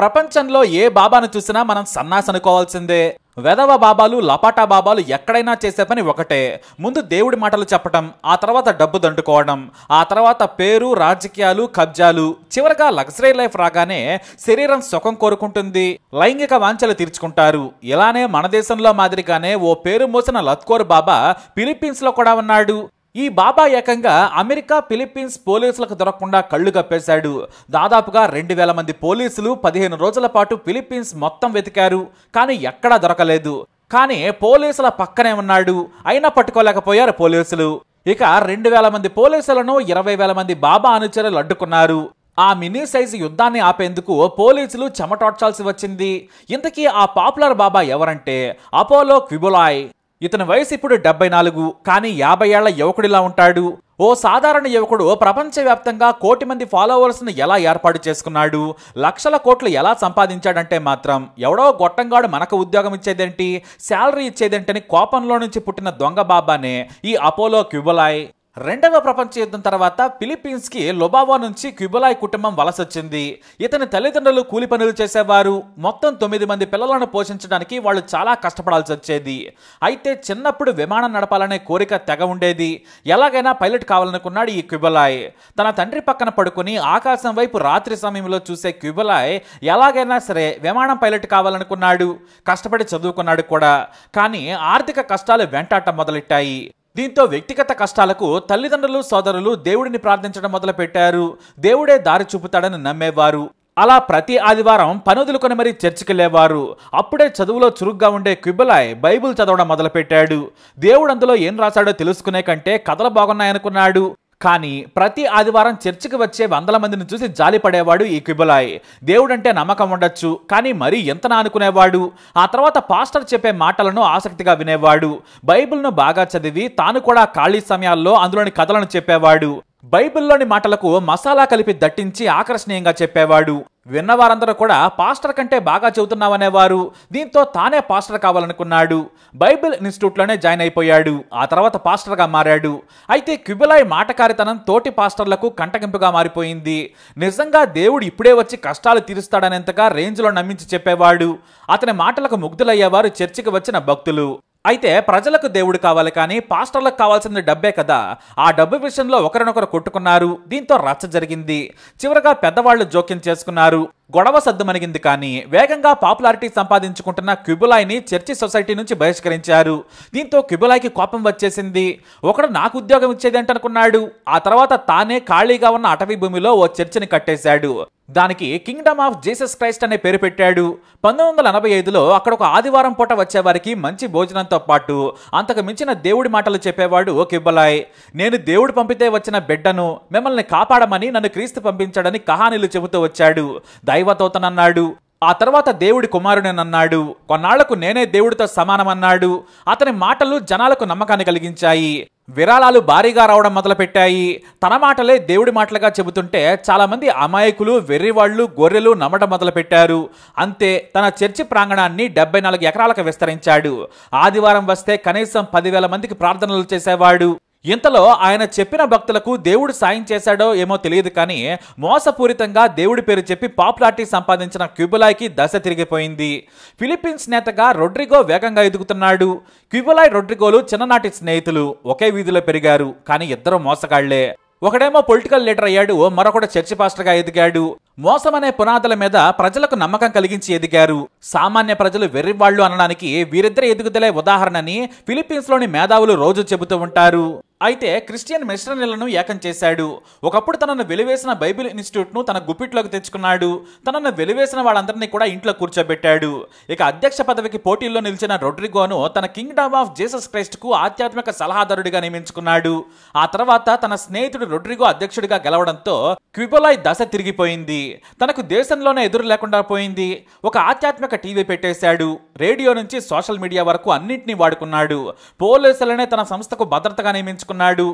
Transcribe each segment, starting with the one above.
ప్రపంచంలో ఏ బాబాను చూసినా మనం సన్నాసనుకోవాల్సిందే వెదవ బాబాలు లపాటా బాబాలు ఎక్కడైనా చేసే పని ఒకటే ముందు దేవుడి మాటలు చెప్పటం ఆ తర్వాత డబ్బు దండుకోవడం ఆ తర్వాత పేరు రాజకీయాలు కబ్జాలు చివరగా లగ్జరీ లైఫ్ రాగానే శరీరం సుఖం కోరుకుంటుంది లైంగిక వాంఛలు తీర్చుకుంటారు ఇలానే మన దేశంలో మాదిరిగానే ఓ పేరు మోసిన లత్కోర్ బాబా లో కూడా ఉన్నాడు ఈ బాబా ఏకంగా అమెరికా ఫిలిప్పీన్స్ పోలీసులకు దొరకకుండా కళ్ళు కప్పేశాడు దాదాపుగా రెండు వేల మంది పోలీసులు పదిహేను రోజుల పాటు ఫిలిప్పీన్స్ మొత్తం వెతికారు కానీ ఎక్కడా దొరకలేదు కానీ పోలీసుల పక్కనే ఉన్నాడు అయినా పట్టుకోలేకపోయారు పోలీసులు ఇక రెండు వేల మంది పోలీసులను ఇరవై వేల మంది బాబా అనుచరులు అడ్డుకున్నారు ఆ మినీ సైజు యుద్ధాన్ని ఆపేందుకు పోలీసులు చెమటోడ్చాల్సి వచ్చింది ఇంతకీ ఆ పాపులర్ బాబా ఎవరంటే అపోలో క్విబులాయ్ ఇతని వయసు ఇప్పుడు డెబ్బై నాలుగు కానీ యాభై ఏళ్ల యువకుడిలా ఉంటాడు ఓ సాధారణ యువకుడు ప్రపంచవ్యాప్తంగా కోటి మంది ఫాలోవర్స్ను ఎలా ఏర్పాటు చేసుకున్నాడు లక్షల కోట్లు ఎలా సంపాదించాడంటే మాత్రం ఎవడో గొట్టంగాడు మనకు ఉద్యోగం ఇచ్చేదేంటి శాలరీ ఇచ్చేదేంటని కోపంలో నుంచి పుట్టిన దొంగ బాబానే ఈ అపోలో క్యూబలాయ్ రెండవ ప్రపంచ యుద్ధం తర్వాత కి లొబావా నుంచి క్యుబలాయ్ కుటుంబం వలసొచ్చింది ఇతని తల్లిదండ్రులు కూలి పనులు చేసేవారు మొత్తం తొమ్మిది మంది పిల్లలను పోషించడానికి వాళ్ళు చాలా కష్టపడాల్సి వచ్చేది అయితే చిన్నప్పుడు విమానం నడపాలనే కోరిక తెగ ఉండేది ఎలాగైనా పైలట్ కావాలనుకున్నాడు ఈ క్యుబలాయ్ తన తండ్రి పక్కన పడుకుని ఆకాశం వైపు రాత్రి సమయంలో చూసే క్యుబలాయ్ ఎలాగైనా సరే విమానం పైలట్ కావాలనుకున్నాడు కష్టపడి చదువుకున్నాడు కూడా కానీ ఆర్థిక కష్టాలు వెంటాట మొదలెట్టాయి దీంతో వ్యక్తిగత కష్టాలకు తల్లిదండ్రులు సోదరులు దేవుడిని ప్రార్థించడం మొదలుపెట్టారు దేవుడే దారి చూపుతాడని నమ్మేవారు అలా ప్రతి ఆదివారం పనుదులుకొని మరీ చర్చికెళ్లేవారు అప్పుడే చదువులో చురుగ్గా ఉండే క్విబ్బలాయ్ బైబుల్ చదవడం మొదలుపెట్టాడు దేవుడు అందులో ఏం రాశాడో తెలుసుకునే కంటే కథలు బాగున్నాయనుకున్నాడు కానీ ప్రతి ఆదివారం చర్చికి వచ్చే వందల మందిని చూసి జాలిపడేవాడు ఈ కిబులాయ్ దేవుడంటే నమ్మకం ఉండొచ్చు కానీ మరీ ఎంత నానుకునేవాడు ఆ తర్వాత పాస్టర్ చెప్పే మాటలను ఆసక్తిగా వినేవాడు బైబిల్ను బాగా చదివి తాను కూడా ఖాళీ సమయాల్లో అందులోని కథలను చెప్పేవాడు బైబిల్లోని మాటలకు మసాలా కలిపి దట్టించి ఆకర్షణీయంగా చెప్పేవాడు విన్నవారందరూ కూడా పాస్టర్ కంటే బాగా చెబుతున్నావనేవారు దీంతో తానే పాస్టర్ కావాలనుకున్నాడు బైబిల్ ఇన్స్టిట్యూట్లోనే జాయిన్ అయిపోయాడు ఆ తర్వాత పాస్టర్గా మారాడు అయితే క్యుబిలాయ్ మాటకారితనం తోటి పాస్టర్లకు కంటగింపుగా మారిపోయింది నిజంగా దేవుడు ఇప్పుడే వచ్చి కష్టాలు తీరుస్తాడనేంతగా రేంజ్లో నమ్మించి చెప్పేవాడు అతని మాటలకు ముగ్ధులయ్యేవారు చర్చికి వచ్చిన భక్తులు అయితే ప్రజలకు దేవుడు కావాలి కానీ పాస్టర్లకు కావాల్సింది డబ్బే కదా ఆ డబ్బు విషయంలో ఒకరినొకరు కొట్టుకున్నారు దీంతో రచ్చ జరిగింది చివరగా పెద్దవాళ్లు జోక్యం చేసుకున్నారు గొడవ సద్దుమణిగింది కానీ వేగంగా పాపులారిటీ సంపాదించుకుంటున్న క్యుబులాయ్ని చర్చి సొసైటీ నుంచి బహిష్కరించారు దీంతో క్యుబులాయ్కి కోపం వచ్చేసింది ఒకడు నాకు ఉద్యోగం ఇచ్చేదేంటనుకున్నాడు ఆ తర్వాత తానే ఖాళీగా ఉన్న అటవీ భూమిలో ఓ చర్చిని కట్టేశాడు దానికి కింగ్డమ్ ఆఫ్ జీసస్ క్రైస్ట్ అనే పేరు పెట్టాడు పంతొమ్మిది వందల ఎనభై ఐదులో అక్కడ ఒక ఆదివారం పూట వచ్చేవారికి మంచి భోజనంతో పాటు అంతకు మించిన దేవుడి మాటలు చెప్పేవాడు కిబ్బలాయ్ నేను దేవుడు పంపితే వచ్చిన బిడ్డను మిమ్మల్ని కాపాడమని నన్ను క్రీస్తు పంపించాడని కహానీలు చెబుతూ వచ్చాడు దైవదూతనన్నాడు ఆ తర్వాత దేవుడి కుమారుడనన్నాడు కొన్నాళ్లకు నేనే దేవుడితో సమానమన్నాడు అతని మాటలు జనాలకు నమ్మకాన్ని కలిగించాయి విరాళాలు భారీగా రావడం మొదలుపెట్టాయి తన మాటలే దేవుడి మాటలుగా చెబుతుంటే చాలామంది అమాయకులు వెర్రివాళ్లు గొర్రెలు నమ్మడం మొదలుపెట్టారు అంతే తన చర్చి ప్రాంగణాన్ని డెబ్బై నాలుగు ఎకరాలకు విస్తరించాడు ఆదివారం వస్తే కనీసం పదివేల మందికి ప్రార్థనలు చేసేవాడు ఇంతలో ఆయన చెప్పిన భక్తులకు దేవుడు సాయం చేశాడో ఏమో తెలియదు కానీ మోసపూరితంగా దేవుడి పేరు చెప్పి పాపులారిటీ సంపాదించిన క్యూబులాయ్కి దశ తిరిగిపోయింది ఫిలిప్పీన్స్ నేతగా రొడ్రిగో వేగంగా ఎదుగుతున్నాడు క్యూబులాయ్ రొడ్రిగోలు చిన్ననాటి స్నేహితులు ఒకే వీధిలో పెరిగారు కానీ ఇద్దరు మోసగాళ్లే ఒకడేమో పొలిటికల్ లీడర్ అయ్యాడు మరొకడు చర్చి పాస్టర్గా ఎదిగాడు మోసమనే పునాదుల మీద ప్రజలకు నమ్మకం కలిగించి ఎదిగారు సామాన్య ప్రజలు వెర్రివాళ్లు అనడానికి వీరిద్దరి ఎదుగుదలే ఉదాహరణని ఫిలిప్పీన్స్లోని మేధావులు రోజు చెబుతూ ఉంటారు అయితే క్రిస్టియన్ మిషనరీలను ఏకం చేశాడు ఒకప్పుడు తనను వెలివేసిన బైబిల్ ఇన్స్టిట్యూట్ను తన గుప్పిట్లోకి తెచ్చుకున్నాడు తనను వెలివేసిన వాళ్ళందరినీ కూడా ఇంట్లో కూర్చోబెట్టాడు ఇక అధ్యక్ష పదవికి పోటీల్లో నిలిచిన రొడ్రిగోను తన కింగ్డమ్ ఆఫ్ జీసస్ క్రైస్ట్కు ఆధ్యాత్మిక సలహాదారుడిగా నియమించుకున్నాడు ఆ తర్వాత తన స్నేహితుడు రొడ్రిగో అధ్యక్షుడిగా గెలవడంతో క్విబొలాయ్ దశ తిరిగిపోయింది తనకు దేశంలోనే ఎదురు లేకుండా పోయింది ఒక ఆధ్యాత్మిక టీవీ పెట్టేశాడు రేడియో నుంచి సోషల్ మీడియా వరకు అన్నింటినీ వాడుకున్నాడు పోలీసులనే తన సంస్థకు భద్రతగా నియమించుకున్నాడు నిర్ణయించుకున్నాడు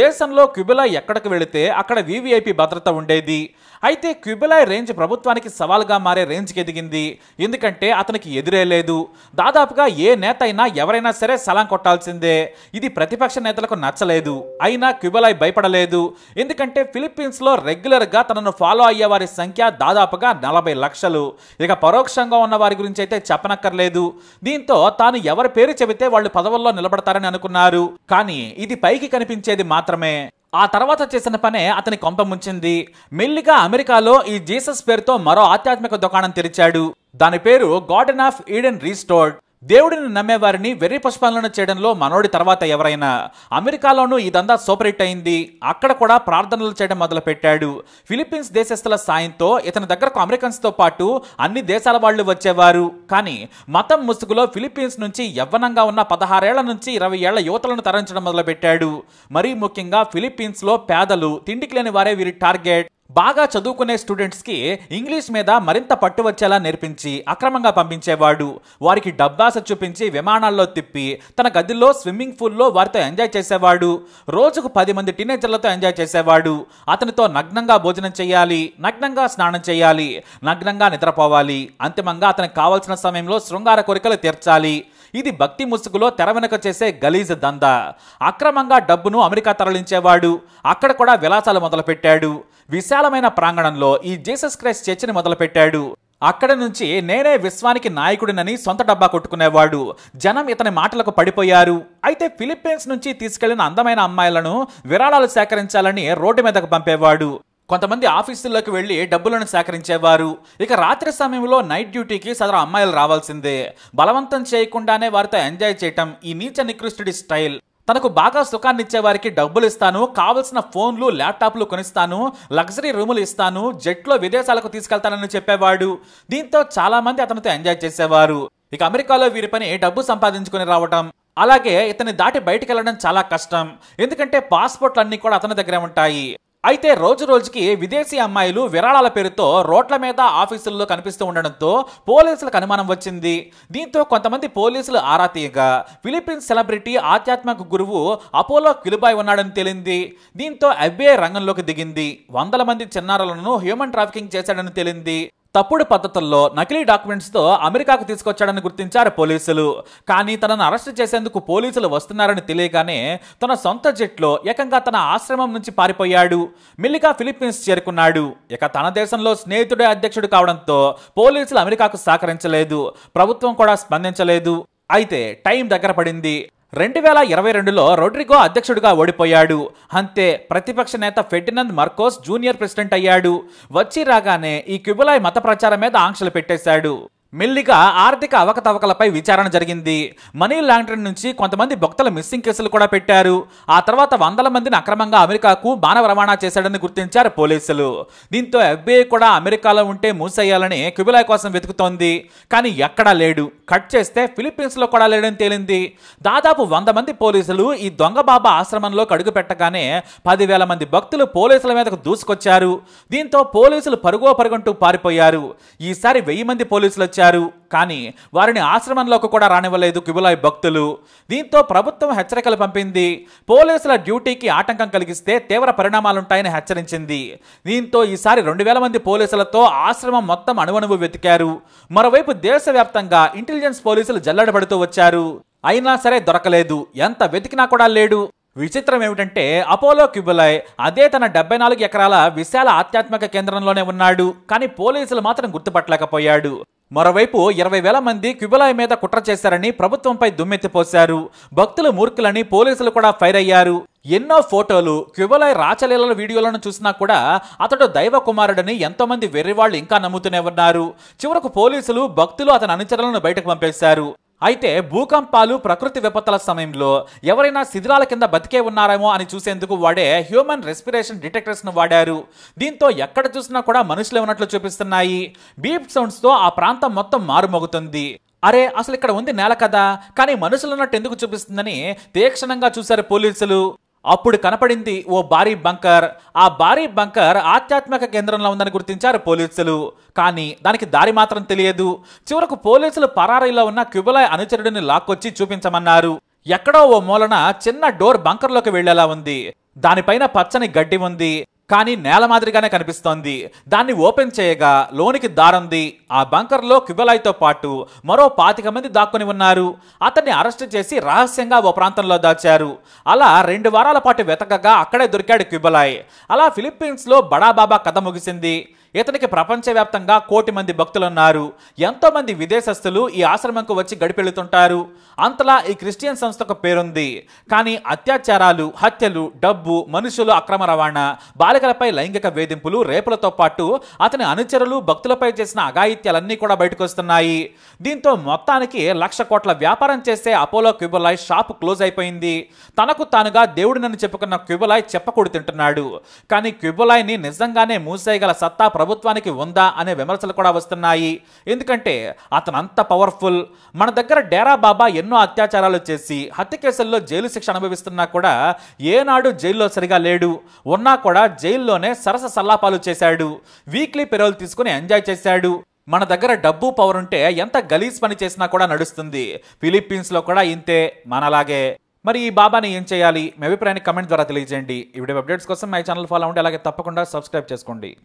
దేశంలో క్యుబెలా ఎక్కడికి వెళితే అక్కడ వీవీఐపీ భద్రత ఉండేది అయితే క్యుబెలాయ్ రేంజ్ ప్రభుత్వానికి సవాల్గా మారే రేంజ్కి ఎదిగింది ఎందుకంటే అతనికి ఎదురే లేదు దాదాపుగా ఏ నేత అయినా ఎవరైనా సరే సలాం కొట్టాల్సిందే ఇది ప్రతిపక్ష నేతలకు నచ్చలేదు అయినా క్యుబెలాయ్ భయపడలేదు ఎందుకంటే ఫిలిప్పీన్స్లో రెగ్యులర్గా తనను ఫాలో అయ్యే వారి సంఖ్య దాదాపుగా నలభై లక్షలు ఇక పరోక్షంగా ఉన్న వారి గురించి అయితే చెప్పనక్కర్లేదు దీంతో తాను ఎవరి పేరు చెబితే వాళ్ళు పదవుల్లో నిలబడతారని అనుకున్నారు కానీ ఇది పైకి కనిపించేది మాత్రమే ఆ తర్వాత చేసిన పనే అతని కొంప ముంచింది మెల్లిగా అమెరికాలో ఈ జీసస్ పేరుతో మరో ఆధ్యాత్మిక దుకాణం తెరిచాడు దాని పేరు గార్డెన్ ఆఫ్ ఈడెన్ రీస్టోర్డ్ దేవుడిని నమ్మేవారిని వెర్రి పుష్పాలన చేయడంలో మనోడి తర్వాత ఎవరైనా అమెరికాలోనూ ఇదంతా సూపరేట్ అయింది అక్కడ కూడా ప్రార్థనలు చేయడం మొదలుపెట్టాడు ఫిలిప్పీన్స్ దేశస్థుల సాయంతో ఇతని దగ్గరకు అమెరికన్స్తో పాటు అన్ని దేశాల వాళ్ళు వచ్చేవారు కానీ మతం ముసుగులో ఫిలిప్పీన్స్ నుంచి యవ్వనంగా ఉన్న పదహారేళ్ల నుంచి ఇరవై ఏళ్ల యువతలను తరించడం మొదలుపెట్టాడు మరీ ముఖ్యంగా ఫిలిప్పీన్స్లో పేదలు తిండికి లేని వారే వీరి టార్గెట్ బాగా చదువుకునే స్టూడెంట్స్కి ఇంగ్లీష్ మీద మరింత పట్టు వచ్చేలా నేర్పించి అక్రమంగా పంపించేవాడు వారికి డబ్బాస చూపించి విమానాల్లో తిప్పి తన గదిలో స్విమ్మింగ్ పూల్లో వారితో ఎంజాయ్ చేసేవాడు రోజుకు పది మంది టీనేజర్లతో ఎంజాయ్ చేసేవాడు అతనితో నగ్నంగా భోజనం చేయాలి నగ్నంగా స్నానం చేయాలి నగ్నంగా నిద్రపోవాలి అంతిమంగా అతనికి కావాల్సిన సమయంలో శృంగార కోరికలు తీర్చాలి ఇది భక్తి ముసుగులో తెర వెనుక చేసే గలీజ్ దందా అక్రమంగా డబ్బును అమెరికా తరలించేవాడు అక్కడ కూడా విలాసాలు మొదలుపెట్టాడు విశాలమైన ప్రాంగణంలో ఈ జీసస్ క్రైస్ట్ చర్చిని మొదలుపెట్టాడు అక్కడ నుంచి నేనే విశ్వానికి నాయకుడినని సొంత డబ్బా కొట్టుకునేవాడు జనం ఇతని మాటలకు పడిపోయారు అయితే ఫిలిప్పీన్స్ నుంచి తీసుకెళ్లిన అందమైన అమ్మాయిలను విరాళాలు సేకరించాలని రోడ్డు మీదకు పంపేవాడు కొంతమంది ఆఫీసుల్లోకి వెళ్ళి డబ్బులను సేకరించేవారు ఇక రాత్రి సమయంలో నైట్ డ్యూటీకి సదరు అమ్మాయిలు రావాల్సిందే బలవంతం చేయకుండానే వారితో ఎంజాయ్ చేయటం ఈ నీచ నికృష్టుడి స్టైల్ తనకు బాగా సుఖాన్నిచ్చేవారికి వారికి డబ్బులు ఇస్తాను కావలసిన ఫోన్లు ల్యాప్టాప్లు కొనిస్తాను లగ్జరీ రూములు ఇస్తాను జెట్లో విదేశాలకు తీసుకెళ్తానని చెప్పేవాడు దీంతో చాలామంది అతనితో ఎంజాయ్ చేసేవారు ఇక అమెరికాలో వీరి పని డబ్బు సంపాదించుకుని రావటం అలాగే ఇతని దాటి బయటికి వెళ్ళడం చాలా కష్టం ఎందుకంటే పాస్పోర్ట్లు అన్ని కూడా అతని దగ్గరే ఉంటాయి అయితే రోజు రోజుకి విదేశీ అమ్మాయిలు విరాళాల పేరుతో రోడ్ల మీద ఆఫీసుల్లో కనిపిస్తూ ఉండడంతో పోలీసులకు అనుమానం వచ్చింది దీంతో కొంతమంది పోలీసులు ఆరా తీయగా ఫిలిపీన్స్ సెలబ్రిటీ ఆధ్యాత్మిక గురువు అపోలో కిలుబాయ్ ఉన్నాడని తేలింది దీంతో ఎఫ్బీఐ రంగంలోకి దిగింది వందల మంది చిన్నారులను హ్యూమన్ ట్రాఫికింగ్ చేశాడని తేలింది తప్పుడు పద్ధతుల్లో నకిలీ డాక్యుమెంట్స్తో అమెరికాకు తీసుకొచ్చాడని గుర్తించారు పోలీసులు కానీ తనను అరెస్ట్ చేసేందుకు పోలీసులు వస్తున్నారని తెలియగానే తన సొంత జెట్లో ఏకంగా తన ఆశ్రమం నుంచి పారిపోయాడు మిల్లికా ఫిలిప్పీన్స్ చేరుకున్నాడు ఇక తన దేశంలో స్నేహితుడే అధ్యక్షుడు కావడంతో పోలీసులు అమెరికాకు సహకరించలేదు ప్రభుత్వం కూడా స్పందించలేదు అయితే టైం దగ్గర పడింది రెండు వేల ఇరవై రెండులో రొడ్రిగో అధ్యక్షుడిగా ఓడిపోయాడు అంతే ప్రతిపక్ష నేత ఫెర్డినంద్ మర్కోస్ జూనియర్ ప్రెసిడెంట్ అయ్యాడు వచ్చి రాగానే ఈ క్యుబులాయ్ మత ప్రచారం మీద ఆంక్షలు పెట్టేశాడు మెల్లిగా ఆర్థిక అవకతవకలపై విచారణ జరిగింది మనీ లాండరింగ్ నుంచి కొంతమంది భక్తుల మిస్సింగ్ కేసులు కూడా పెట్టారు ఆ తర్వాత వందల మందిని అక్రమంగా అమెరికాకు మానవ రవాణా చేశాడని గుర్తించారు పోలీసులు దీంతో ఎఫ్బీఐ కూడా అమెరికాలో ఉంటే మూసేయాలని క్యుబులా కోసం వెతుకుతోంది కానీ ఎక్కడా లేడు కట్ చేస్తే ఫిలిప్పీన్స్లో కూడా లేడని తేలింది దాదాపు వంద మంది పోలీసులు ఈ దొంగ బాబా ఆశ్రమంలో కడుగు పెట్టగానే పదివేల మంది భక్తులు పోలీసుల మీదకు దూసుకొచ్చారు దీంతో పోలీసులు పరుగో పరుగంటూ పారిపోయారు ఈసారి వెయ్యి మంది పోలీసులు వచ్చారు కానీ వారిని ఆశ్రమంలోకి కూడా రానివ్వలేదు కిబులాయ్ భక్తులు దీంతో ప్రభుత్వం హెచ్చరికలు పంపింది పోలీసుల డ్యూటీకి ఆటంకం కలిగిస్తే తీవ్ర పరిణామాలుంటాయని హెచ్చరించింది దీంతో ఈసారి రెండు వేల మంది పోలీసులతో ఆశ్రమం మొత్తం అణువణువు వెతికారు మరోవైపు దేశవ్యాప్తంగా ఇంటెలిజెన్స్ పోలీసులు జల్లడబడుతూ వచ్చారు అయినా సరే దొరకలేదు ఎంత వెతికినా కూడా లేడు విచిత్రం ఏమిటంటే అపోలో క్యుబులాయ్ అదే తన డెబ్బై నాలుగు ఎకరాల విశాల ఆధ్యాత్మిక కేంద్రంలోనే ఉన్నాడు కానీ పోలీసులు మాత్రం గుర్తుపట్టలేకపోయాడు మరోవైపు ఇరవై వేల మంది క్యుబలాయ్ మీద కుట్ర చేశారని ప్రభుత్వంపై దుమ్మెత్తిపోశారు భక్తులు మూర్ఖులని పోలీసులు కూడా ఫైర్ అయ్యారు ఎన్నో ఫోటోలు క్యుబలాయ్ రాచలీలల వీడియోలను చూసినా కూడా అతడు దైవ కుమారుడని ఎంతోమంది వెర్రివాళ్లు ఇంకా నమ్ముతూనే ఉన్నారు చివరకు పోలీసులు భక్తులు అతని అనుచరులను బయటకు పంపేశారు అయితే భూకంపాలు ప్రకృతి విపత్తుల సమయంలో ఎవరైనా శిథిరాల కింద బతికే ఉన్నారేమో అని చూసేందుకు వాడే హ్యూమన్ రెస్పిరేషన్ ను వాడారు దీంతో ఎక్కడ చూసినా కూడా మనుషులే ఉన్నట్లు చూపిస్తున్నాయి బీప్ సౌండ్స్తో ఆ ప్రాంతం మొత్తం మారుమోగుతుంది అరే అసలు ఇక్కడ ఉంది నేల కదా కానీ మనుషులు ఉన్నట్టు ఎందుకు చూపిస్తుందని తీక్షణంగా చూశారు పోలీసులు అప్పుడు కనపడింది ఓ భారీ బంకర్ ఆ భారీ బంకర్ ఆధ్యాత్మిక కేంద్రంలో ఉందని గుర్తించారు పోలీసులు కానీ దానికి దారి మాత్రం తెలియదు చివరకు పోలీసులు పరారీలో ఉన్న క్యుబలాయ్ అనుచరుడిని లాక్కొచ్చి చూపించమన్నారు ఎక్కడో ఓ మూలన చిన్న డోర్ బంకర్లోకి వెళ్లేలా ఉంది దానిపైన పచ్చని గడ్డి ఉంది కానీ నేల మాదిరిగానే కనిపిస్తోంది దాన్ని ఓపెన్ చేయగా లోనికి దారంది ఆ బంకర్లో కిబలాయ్తో పాటు మరో పాతిక మంది దాక్కుని ఉన్నారు అతన్ని అరెస్ట్ చేసి రహస్యంగా ఓ ప్రాంతంలో దాచారు అలా రెండు వారాల పాటు వెతకగా అక్కడే దొరికాడు క్విబలాయ్ అలా ఫిలిప్పీన్స్లో బడాబాబా కథ ముగిసింది ఇతనికి ప్రపంచవ్యాప్తంగా కోటి మంది భక్తులున్నారు ఎంతోమంది విదేశస్థులు ఈ ఆశ్రమంకు వచ్చి గడిపెళ్తుంటారు అంతలా ఈ క్రిస్టియన్ సంస్థకు పేరుంది కానీ అత్యాచారాలు హత్యలు డబ్బు మనుషులు అక్రమ రవాణా బాలికలపై లైంగిక వేధింపులు రేపులతో పాటు అతని అనుచరులు భక్తులపై చేసిన అఘాయిత్యాలన్నీ కూడా బయటకు వస్తున్నాయి దీంతో మొత్తానికి లక్ష కోట్ల వ్యాపారం చేసే అపోలో క్యూబలాయ్ షాప్ క్లోజ్ అయిపోయింది తనకు తానుగా దేవుడినని చెప్పుకున్న క్యూబలాయ్ చెప్పకూడు తింటున్నాడు కానీ క్యూబలాయ్ని నిజంగానే మూసేయగల సత్తా ప్రభుత్వానికి ఉందా అనే విమర్శలు కూడా వస్తున్నాయి ఎందుకంటే అతను అంత పవర్ఫుల్ మన దగ్గర డేరా బాబా ఎన్నో అత్యాచారాలు చేసి హత్య కేసుల్లో జైలు శిక్ష అనుభవిస్తున్నా కూడా ఏనాడు జైల్లో సరిగా లేడు ఉన్నా కూడా జైల్లోనే సరస సల్లాపాలు చేశాడు వీక్లీ పెరోల్ తీసుకుని ఎంజాయ్ చేశాడు మన దగ్గర డబ్బు పవర్ ఉంటే ఎంత గలీజ్ పని చేసినా కూడా నడుస్తుంది ఫిలిప్పీన్స్లో కూడా ఇంతే మనలాగే మరి ఈ బాబాని ఏం చేయాలి మీ అభిప్రాయాన్ని కమెంట్ ద్వారా తెలియజేయండి ఇవిడే అప్డేట్స్ కోసం మై ఛానల్ ఫాలో అవ్వండి అలాగే తప్పకుండా సబ్స్క్రైబ్ చేసుకోండి